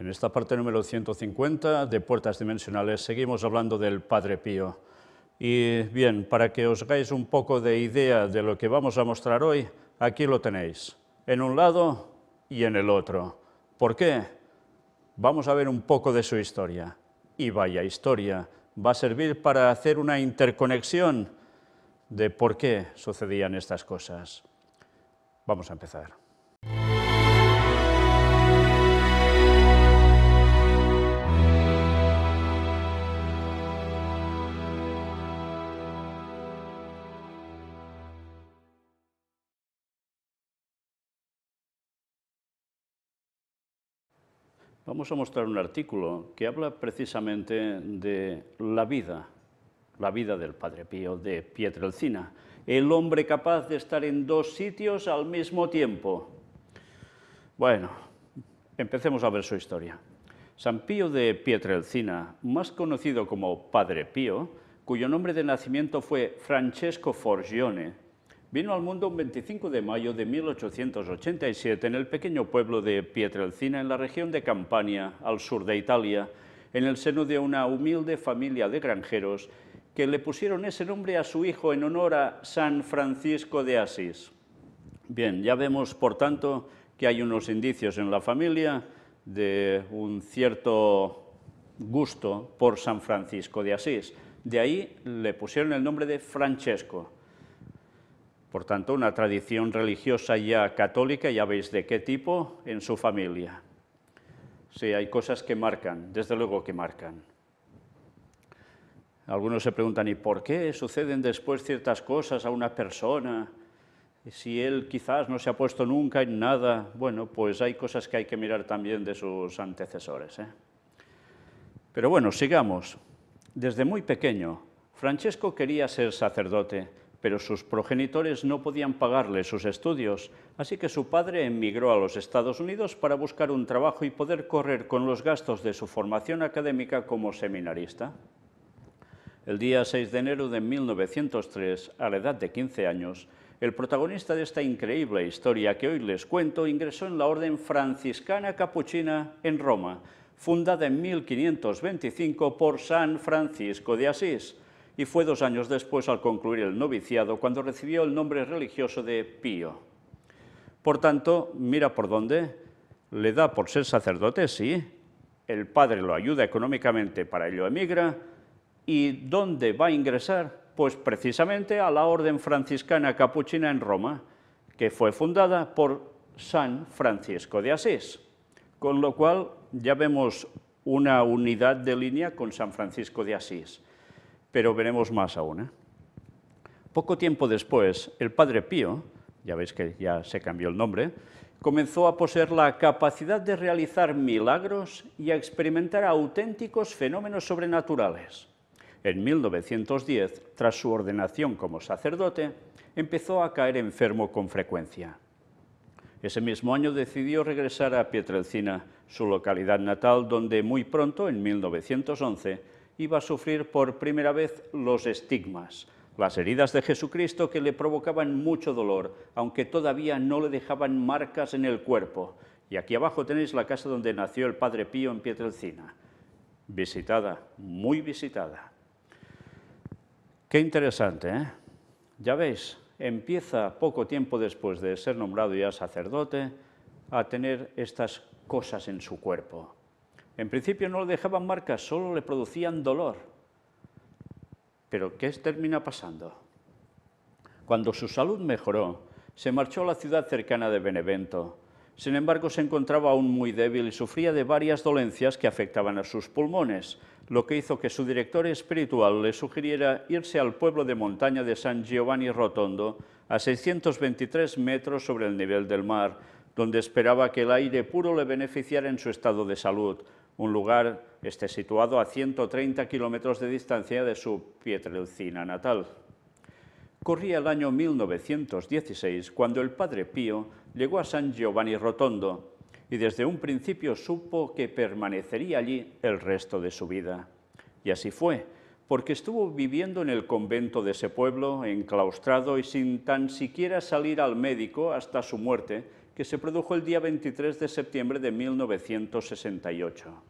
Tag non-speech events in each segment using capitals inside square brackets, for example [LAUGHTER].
En esta parte número 150 de Puertas Dimensionales seguimos hablando del Padre Pío. Y bien, para que os hagáis un poco de idea de lo que vamos a mostrar hoy, aquí lo tenéis, en un lado y en el otro. ¿Por qué? Vamos a ver un poco de su historia. Y vaya historia, va a servir para hacer una interconexión de por qué sucedían estas cosas. Vamos a empezar. Vamos a mostrar un artículo que habla precisamente de la vida, la vida del Padre Pío de Pietrelcina, el hombre capaz de estar en dos sitios al mismo tiempo. Bueno, empecemos a ver su historia. San Pío de Pietrelcina, más conocido como Padre Pío, cuyo nombre de nacimiento fue Francesco Forgione, Vino al mundo un 25 de mayo de 1887 en el pequeño pueblo de Pietrelcina, en la región de Campania, al sur de Italia, en el seno de una humilde familia de granjeros que le pusieron ese nombre a su hijo en honor a San Francisco de Asís. Bien, ya vemos, por tanto, que hay unos indicios en la familia de un cierto gusto por San Francisco de Asís. De ahí le pusieron el nombre de Francesco. Por tanto, una tradición religiosa ya católica, ya veis de qué tipo, en su familia. Sí, hay cosas que marcan, desde luego que marcan. Algunos se preguntan, ¿y por qué suceden después ciertas cosas a una persona? Si él quizás no se ha puesto nunca en nada, bueno, pues hay cosas que hay que mirar también de sus antecesores. ¿eh? Pero bueno, sigamos. Desde muy pequeño, Francesco quería ser sacerdote, pero sus progenitores no podían pagarle sus estudios, así que su padre emigró a los Estados Unidos para buscar un trabajo y poder correr con los gastos de su formación académica como seminarista. El día 6 de enero de 1903, a la edad de 15 años, el protagonista de esta increíble historia que hoy les cuento ingresó en la Orden Franciscana Capuchina en Roma, fundada en 1525 por San Francisco de Asís, y fue dos años después, al concluir el noviciado, cuando recibió el nombre religioso de Pío. Por tanto, mira por dónde, le da por ser sacerdote, sí, el padre lo ayuda económicamente, para ello emigra, y ¿dónde va a ingresar? Pues precisamente a la Orden Franciscana Capuchina en Roma, que fue fundada por San Francisco de Asís. Con lo cual ya vemos una unidad de línea con San Francisco de Asís pero veremos más aún. ¿eh? Poco tiempo después, el padre Pío, ya veis que ya se cambió el nombre, comenzó a poseer la capacidad de realizar milagros y a experimentar auténticos fenómenos sobrenaturales. En 1910, tras su ordenación como sacerdote, empezó a caer enfermo con frecuencia. Ese mismo año decidió regresar a Pietrelcina, su localidad natal, donde muy pronto, en 1911, iba a sufrir por primera vez los estigmas, las heridas de Jesucristo que le provocaban mucho dolor, aunque todavía no le dejaban marcas en el cuerpo. Y aquí abajo tenéis la casa donde nació el Padre Pío en Pietrelcina. Visitada, muy visitada. Qué interesante, ¿eh? Ya veis, empieza poco tiempo después de ser nombrado ya sacerdote a tener estas cosas en su cuerpo. En principio no le dejaban marcas, solo le producían dolor. Pero ¿qué termina pasando? Cuando su salud mejoró, se marchó a la ciudad cercana de Benevento. Sin embargo, se encontraba aún muy débil y sufría de varias dolencias que afectaban a sus pulmones, lo que hizo que su director espiritual le sugiriera irse al pueblo de montaña de San Giovanni Rotondo, a 623 metros sobre el nivel del mar, donde esperaba que el aire puro le beneficiara en su estado de salud, un lugar este, situado a 130 kilómetros de distancia de su Pietrelcina natal. Corría el año 1916 cuando el padre Pío llegó a San Giovanni Rotondo y desde un principio supo que permanecería allí el resto de su vida. Y así fue, porque estuvo viviendo en el convento de ese pueblo, enclaustrado y sin tan siquiera salir al médico hasta su muerte, que se produjo el día 23 de septiembre de 1968.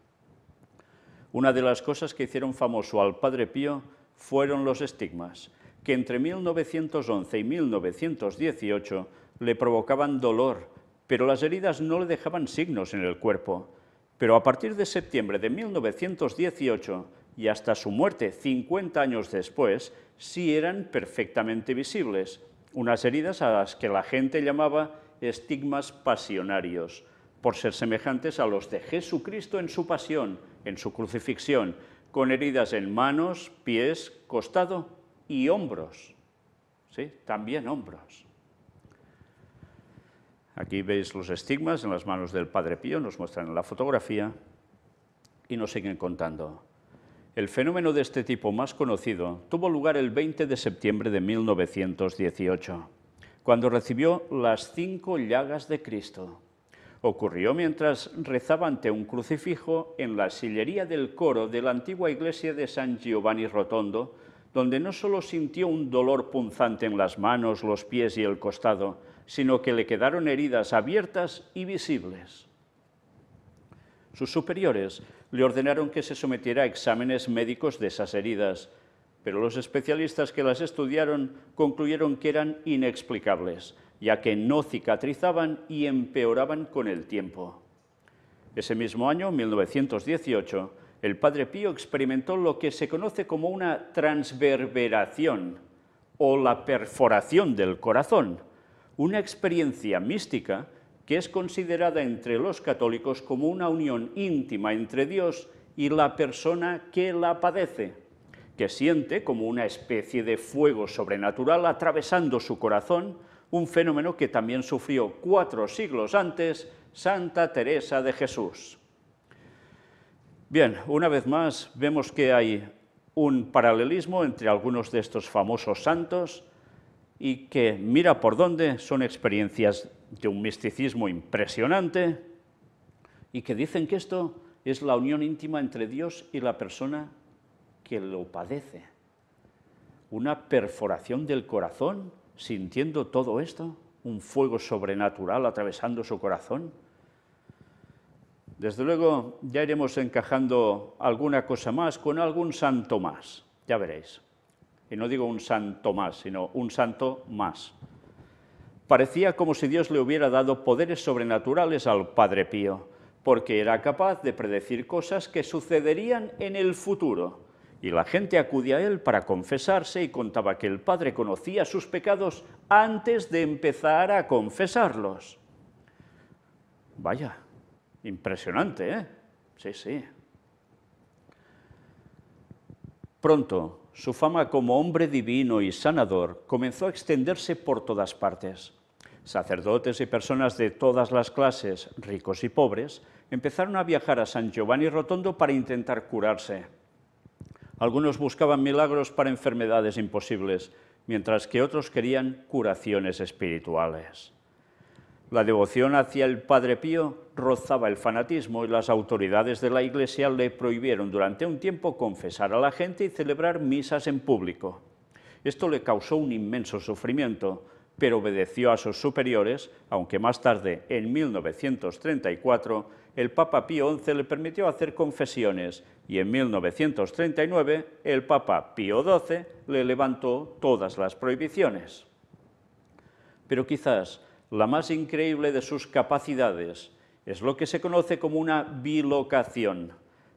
Una de las cosas que hicieron famoso al Padre Pío fueron los estigmas, que entre 1911 y 1918 le provocaban dolor, pero las heridas no le dejaban signos en el cuerpo. Pero a partir de septiembre de 1918 y hasta su muerte 50 años después, sí eran perfectamente visibles, unas heridas a las que la gente llamaba estigmas pasionarios, por ser semejantes a los de Jesucristo en su pasión, en su crucifixión, con heridas en manos, pies, costado y hombros. ¿Sí? También hombros. Aquí veis los estigmas en las manos del Padre Pío, nos muestran en la fotografía y nos siguen contando. El fenómeno de este tipo más conocido tuvo lugar el 20 de septiembre de 1918, cuando recibió las cinco llagas de Cristo ocurrió mientras rezaba ante un crucifijo en la sillería del coro de la antigua iglesia de San Giovanni Rotondo, donde no solo sintió un dolor punzante en las manos, los pies y el costado, sino que le quedaron heridas abiertas y visibles. Sus superiores le ordenaron que se sometiera a exámenes médicos de esas heridas, pero los especialistas que las estudiaron concluyeron que eran inexplicables, ya que no cicatrizaban y empeoraban con el tiempo. Ese mismo año, 1918, el padre Pío experimentó lo que se conoce como una transverberación o la perforación del corazón, una experiencia mística que es considerada entre los católicos como una unión íntima entre Dios y la persona que la padece, que siente como una especie de fuego sobrenatural atravesando su corazón, un fenómeno que también sufrió cuatro siglos antes Santa Teresa de Jesús. Bien, una vez más vemos que hay un paralelismo entre algunos de estos famosos santos y que mira por dónde son experiencias de un misticismo impresionante y que dicen que esto es la unión íntima entre Dios y la persona que lo padece. Una perforación del corazón sintiendo todo esto, un fuego sobrenatural atravesando su corazón. Desde luego ya iremos encajando alguna cosa más con algún santo más, ya veréis. Y no digo un santo más, sino un santo más. Parecía como si Dios le hubiera dado poderes sobrenaturales al Padre Pío, porque era capaz de predecir cosas que sucederían en el futuro y la gente acudía a él para confesarse y contaba que el padre conocía sus pecados antes de empezar a confesarlos. Vaya, impresionante, ¿eh? Sí, sí. Pronto, su fama como hombre divino y sanador comenzó a extenderse por todas partes. Sacerdotes y personas de todas las clases, ricos y pobres, empezaron a viajar a San Giovanni Rotondo para intentar curarse. Algunos buscaban milagros para enfermedades imposibles, mientras que otros querían curaciones espirituales. La devoción hacia el Padre Pío rozaba el fanatismo y las autoridades de la Iglesia le prohibieron durante un tiempo confesar a la gente y celebrar misas en público. Esto le causó un inmenso sufrimiento, pero obedeció a sus superiores, aunque más tarde, en 1934, el Papa Pío XI le permitió hacer confesiones y en 1939 el Papa Pío XII le levantó todas las prohibiciones. Pero quizás la más increíble de sus capacidades es lo que se conoce como una bilocación,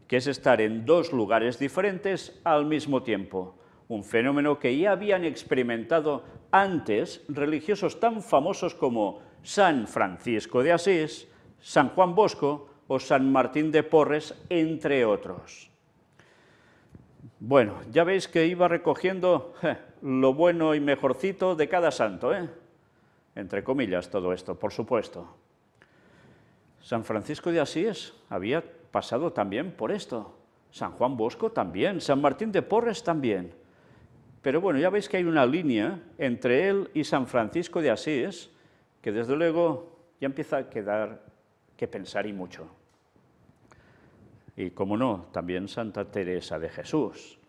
que es estar en dos lugares diferentes al mismo tiempo, un fenómeno que ya habían experimentado antes religiosos tan famosos como San Francisco de Asís, San Juan Bosco o San Martín de Porres, entre otros. Bueno, ya veis que iba recogiendo lo bueno y mejorcito de cada santo, ¿eh? entre comillas todo esto, por supuesto. San Francisco de Asís había pasado también por esto, San Juan Bosco también, San Martín de Porres también. Pero bueno, ya veis que hay una línea entre él y San Francisco de Asís que desde luego ya empieza a quedar que pensar y mucho. Y como no, también Santa Teresa de Jesús.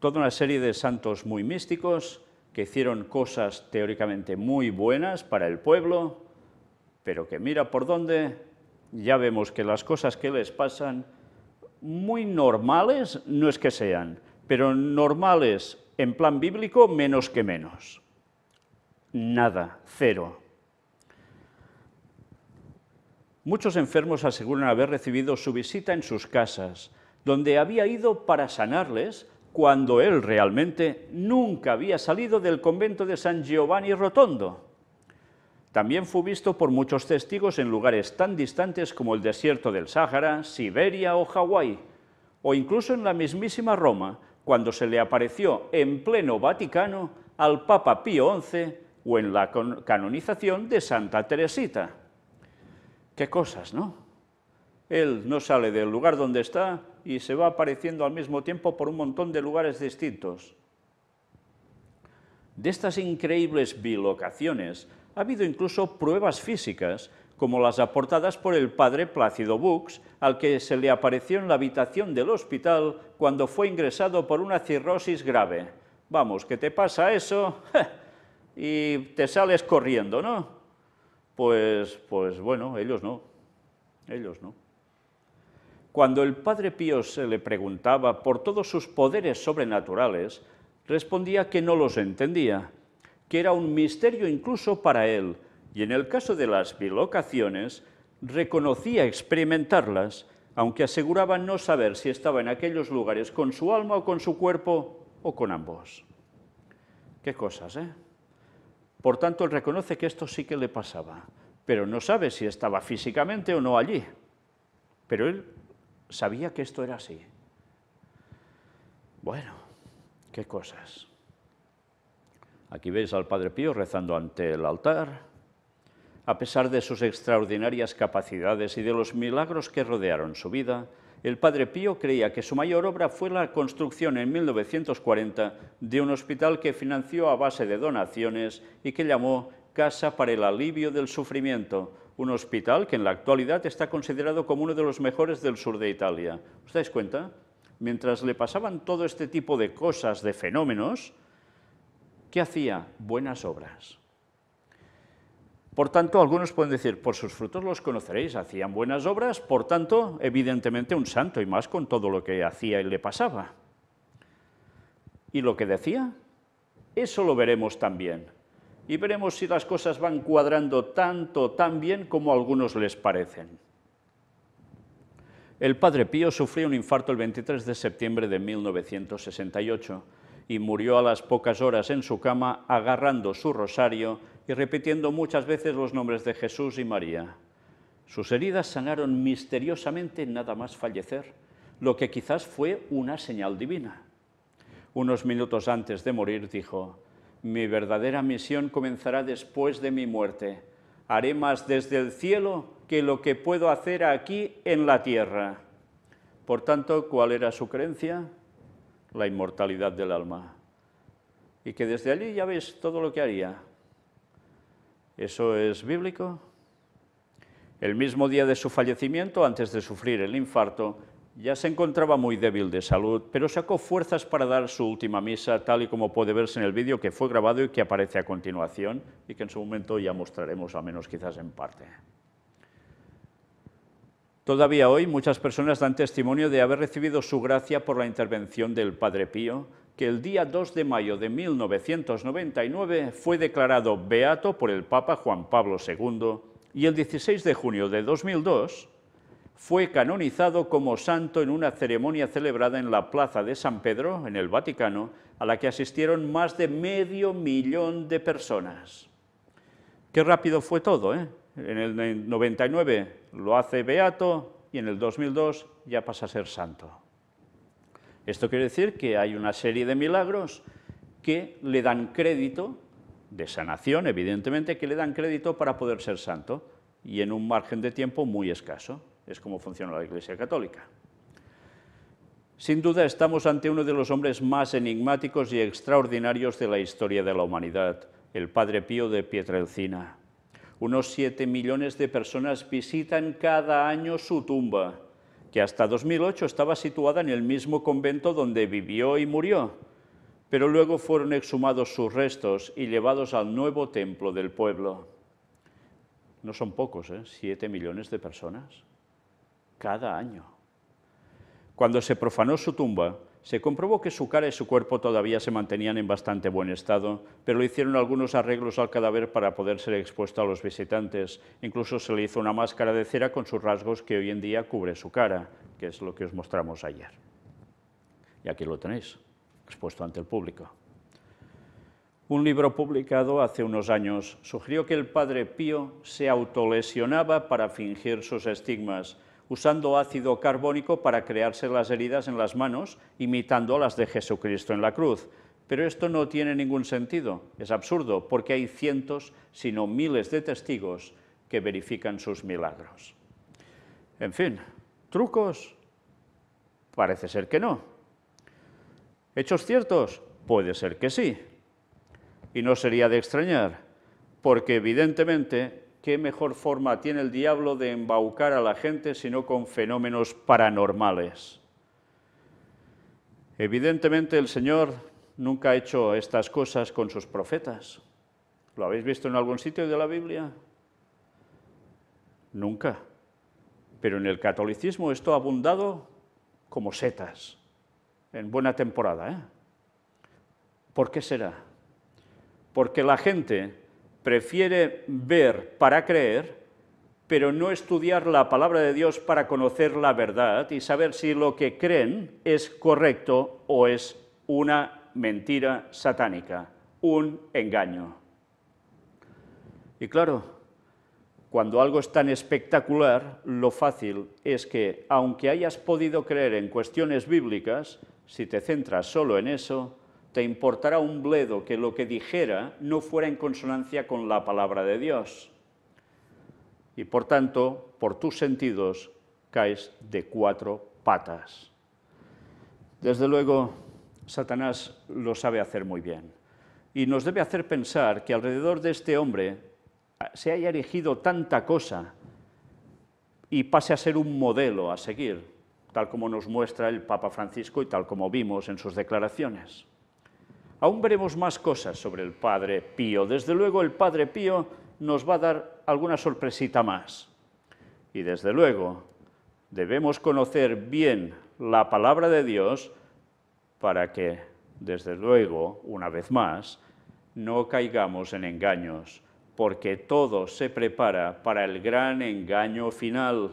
Toda una serie de santos muy místicos que hicieron cosas teóricamente muy buenas para el pueblo, pero que mira por dónde, ya vemos que las cosas que les pasan, muy normales no es que sean, pero normales en plan bíblico, menos que menos. Nada, cero. Muchos enfermos aseguran haber recibido su visita en sus casas, donde había ido para sanarles cuando él realmente nunca había salido del convento de San Giovanni Rotondo. También fue visto por muchos testigos en lugares tan distantes como el desierto del Sáhara, Siberia o Hawái, o incluso en la mismísima Roma, cuando se le apareció en pleno Vaticano al Papa Pío XI o en la canonización de Santa Teresita. Qué cosas, ¿no? Él no sale del lugar donde está y se va apareciendo al mismo tiempo por un montón de lugares distintos. De estas increíbles bilocaciones ha habido incluso pruebas físicas como las aportadas por el padre Plácido Bux, al que se le apareció en la habitación del hospital cuando fue ingresado por una cirrosis grave. Vamos, ¿qué te pasa eso [LAUGHS] y te sales corriendo, ¿no? Pues, pues bueno, ellos no, ellos no. Cuando el padre Pío se le preguntaba por todos sus poderes sobrenaturales, respondía que no los entendía, que era un misterio incluso para él, y en el caso de las bilocaciones reconocía experimentarlas, aunque aseguraba no saber si estaba en aquellos lugares con su alma o con su cuerpo o con ambos. Qué cosas, ¿eh? Por tanto, él reconoce que esto sí que le pasaba, pero no sabe si estaba físicamente o no allí. Pero él sabía que esto era así. Bueno, qué cosas. Aquí veis al Padre Pío rezando ante el altar, a pesar de sus extraordinarias capacidades y de los milagros que rodearon su vida, el padre Pío creía que su mayor obra fue la construcción en 1940 de un hospital que financió a base de donaciones y que llamó Casa para el Alivio del Sufrimiento, un hospital que en la actualidad está considerado como uno de los mejores del sur de Italia. ¿Os dais cuenta? Mientras le pasaban todo este tipo de cosas, de fenómenos, ¿qué hacía? Buenas obras. Por tanto, algunos pueden decir, por sus frutos los conoceréis, hacían buenas obras, por tanto, evidentemente un santo, y más con todo lo que hacía y le pasaba. ¿Y lo que decía? Eso lo veremos también. Y veremos si las cosas van cuadrando tanto, tan bien como algunos les parecen. El padre Pío sufrió un infarto el 23 de septiembre de 1968 y murió a las pocas horas en su cama agarrando su rosario y repitiendo muchas veces los nombres de Jesús y María. Sus heridas sanaron misteriosamente nada más fallecer, lo que quizás fue una señal divina. Unos minutos antes de morir dijo, mi verdadera misión comenzará después de mi muerte. Haré más desde el cielo que lo que puedo hacer aquí en la tierra. Por tanto, ¿cuál era su creencia? La inmortalidad del alma. Y que desde allí ya ves todo lo que haría, ¿Eso es bíblico? El mismo día de su fallecimiento, antes de sufrir el infarto, ya se encontraba muy débil de salud, pero sacó fuerzas para dar su última misa, tal y como puede verse en el vídeo que fue grabado y que aparece a continuación, y que en su momento ya mostraremos, al menos quizás en parte. Todavía hoy muchas personas dan testimonio de haber recibido su gracia por la intervención del Padre Pío, que el día 2 de mayo de 1999 fue declarado beato por el Papa Juan Pablo II y el 16 de junio de 2002 fue canonizado como santo en una ceremonia celebrada en la Plaza de San Pedro, en el Vaticano, a la que asistieron más de medio millón de personas. Qué rápido fue todo, ¿eh? En el 99 lo hace beato y en el 2002 ya pasa a ser santo. Esto quiere decir que hay una serie de milagros que le dan crédito, de sanación evidentemente, que le dan crédito para poder ser santo y en un margen de tiempo muy escaso. Es como funciona la Iglesia Católica. Sin duda estamos ante uno de los hombres más enigmáticos y extraordinarios de la historia de la humanidad, el Padre Pío de Pietrelcina. Unos siete millones de personas visitan cada año su tumba que hasta 2008 estaba situada en el mismo convento donde vivió y murió, pero luego fueron exhumados sus restos y llevados al nuevo templo del pueblo. No son pocos, ¿eh? Siete millones de personas. Cada año. Cuando se profanó su tumba, se comprobó que su cara y su cuerpo todavía se mantenían en bastante buen estado, pero le hicieron algunos arreglos al cadáver para poder ser expuesto a los visitantes. Incluso se le hizo una máscara de cera con sus rasgos que hoy en día cubre su cara, que es lo que os mostramos ayer. Y aquí lo tenéis, expuesto ante el público. Un libro publicado hace unos años sugirió que el padre Pío se autolesionaba para fingir sus estigmas, usando ácido carbónico para crearse las heridas en las manos, imitando las de Jesucristo en la cruz. Pero esto no tiene ningún sentido, es absurdo, porque hay cientos, sino miles de testigos que verifican sus milagros. En fin, trucos, parece ser que no. Hechos ciertos, puede ser que sí. Y no sería de extrañar, porque evidentemente ¿Qué mejor forma tiene el diablo de embaucar a la gente sino con fenómenos paranormales? Evidentemente el Señor nunca ha hecho estas cosas con sus profetas. ¿Lo habéis visto en algún sitio de la Biblia? Nunca. Pero en el catolicismo esto ha abundado como setas, en buena temporada. ¿eh? ¿Por qué será? Porque la gente prefiere ver para creer, pero no estudiar la palabra de Dios para conocer la verdad y saber si lo que creen es correcto o es una mentira satánica, un engaño. Y claro, cuando algo es tan espectacular, lo fácil es que, aunque hayas podido creer en cuestiones bíblicas, si te centras solo en eso, te importará un bledo que lo que dijera no fuera en consonancia con la palabra de Dios. Y por tanto, por tus sentidos caes de cuatro patas. Desde luego, Satanás lo sabe hacer muy bien. Y nos debe hacer pensar que alrededor de este hombre se haya erigido tanta cosa y pase a ser un modelo a seguir, tal como nos muestra el Papa Francisco y tal como vimos en sus declaraciones. Aún veremos más cosas sobre el Padre Pío. Desde luego el Padre Pío nos va a dar alguna sorpresita más. Y desde luego debemos conocer bien la palabra de Dios para que, desde luego, una vez más, no caigamos en engaños, porque todo se prepara para el gran engaño final.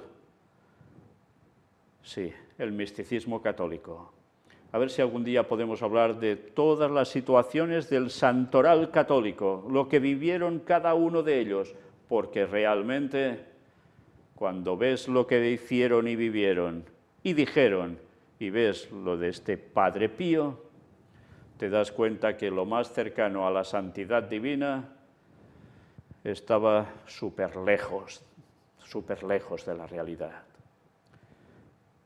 Sí, el misticismo católico. A ver si algún día podemos hablar de todas las situaciones del santoral católico, lo que vivieron cada uno de ellos, porque realmente cuando ves lo que hicieron y vivieron y dijeron y ves lo de este Padre Pío, te das cuenta que lo más cercano a la santidad divina estaba súper lejos, súper lejos de la realidad.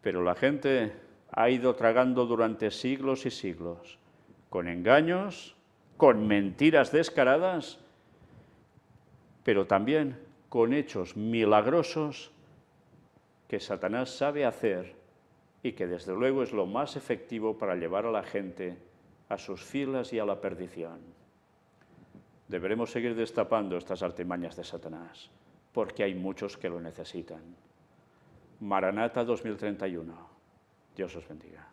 Pero la gente ha ido tragando durante siglos y siglos, con engaños, con mentiras descaradas, pero también con hechos milagrosos que Satanás sabe hacer y que desde luego es lo más efectivo para llevar a la gente a sus filas y a la perdición. Deberemos seguir destapando estas artimañas de Satanás, porque hay muchos que lo necesitan. Maranata 2031. Dios os bendiga.